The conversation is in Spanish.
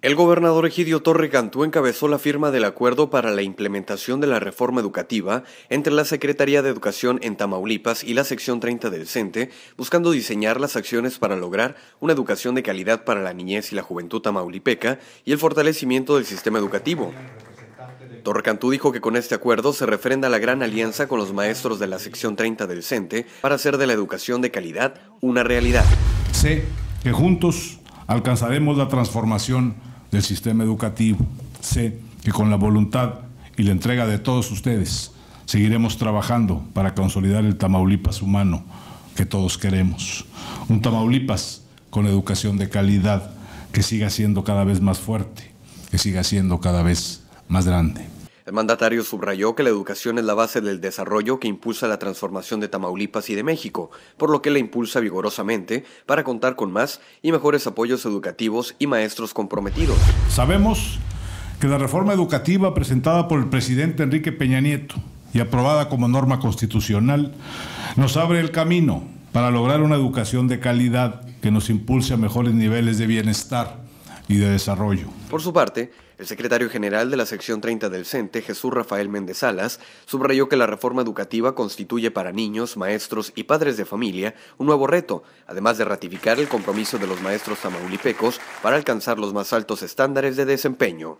El gobernador Egidio Torre Cantú encabezó la firma del acuerdo para la implementación de la reforma educativa entre la Secretaría de Educación en Tamaulipas y la sección 30 del CENTE, buscando diseñar las acciones para lograr una educación de calidad para la niñez y la juventud tamaulipeca y el fortalecimiento del sistema educativo. Torre Cantú dijo que con este acuerdo se refrenda la gran alianza con los maestros de la sección 30 del CENTE para hacer de la educación de calidad una realidad. Sé que juntos alcanzaremos la transformación del sistema educativo. Sé que con la voluntad y la entrega de todos ustedes seguiremos trabajando para consolidar el Tamaulipas humano que todos queremos. Un Tamaulipas con educación de calidad que siga siendo cada vez más fuerte, que siga siendo cada vez más grande. El mandatario subrayó que la educación es la base del desarrollo que impulsa la transformación de Tamaulipas y de México, por lo que la impulsa vigorosamente para contar con más y mejores apoyos educativos y maestros comprometidos. Sabemos que la reforma educativa presentada por el presidente Enrique Peña Nieto y aprobada como norma constitucional nos abre el camino para lograr una educación de calidad que nos impulse a mejores niveles de bienestar de Desarrollo. Por su parte, el secretario general de la sección 30 del CENTE, Jesús Rafael Méndez Salas, subrayó que la reforma educativa constituye para niños, maestros y padres de familia un nuevo reto, además de ratificar el compromiso de los maestros tamaulipecos para alcanzar los más altos estándares de desempeño.